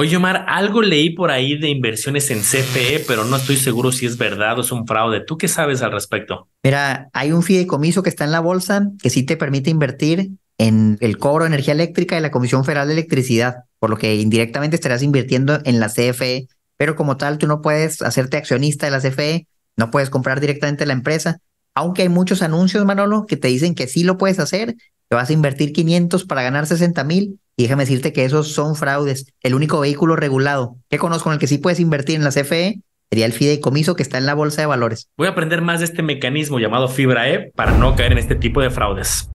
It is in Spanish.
Oye, Omar, algo leí por ahí de inversiones en CFE, pero no estoy seguro si es verdad o es un fraude. ¿Tú qué sabes al respecto? Mira, hay un fideicomiso que está en la bolsa que sí te permite invertir en el cobro de energía eléctrica de la Comisión Federal de Electricidad, por lo que indirectamente estarás invirtiendo en la CFE, pero como tal tú no puedes hacerte accionista de la CFE, no puedes comprar directamente la empresa, aunque hay muchos anuncios, Manolo, que te dicen que sí lo puedes hacer, que vas a invertir 500 para ganar 60 mil y déjame decirte que esos son fraudes. El único vehículo regulado que conozco en el que sí puedes invertir en la CFE sería el fideicomiso que está en la bolsa de valores. Voy a aprender más de este mecanismo llamado fibra E para no caer en este tipo de fraudes.